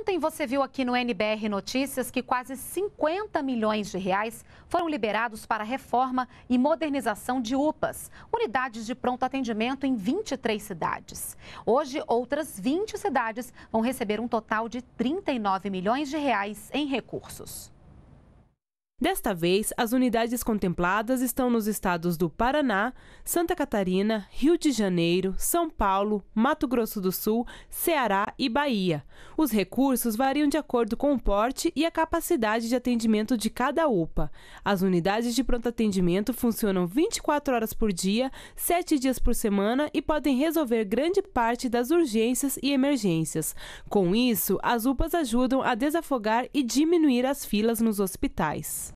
Ontem você viu aqui no NBR Notícias que quase 50 milhões de reais foram liberados para reforma e modernização de UPAs, unidades de pronto atendimento em 23 cidades. Hoje, outras 20 cidades vão receber um total de 39 milhões de reais em recursos. Desta vez, as unidades contempladas estão nos estados do Paraná, Santa Catarina, Rio de Janeiro, São Paulo, Mato Grosso do Sul, Ceará e Bahia. Os recursos variam de acordo com o porte e a capacidade de atendimento de cada UPA. As unidades de pronto atendimento funcionam 24 horas por dia, 7 dias por semana e podem resolver grande parte das urgências e emergências. Com isso, as UPAs ajudam a desafogar e diminuir as filas nos hospitais.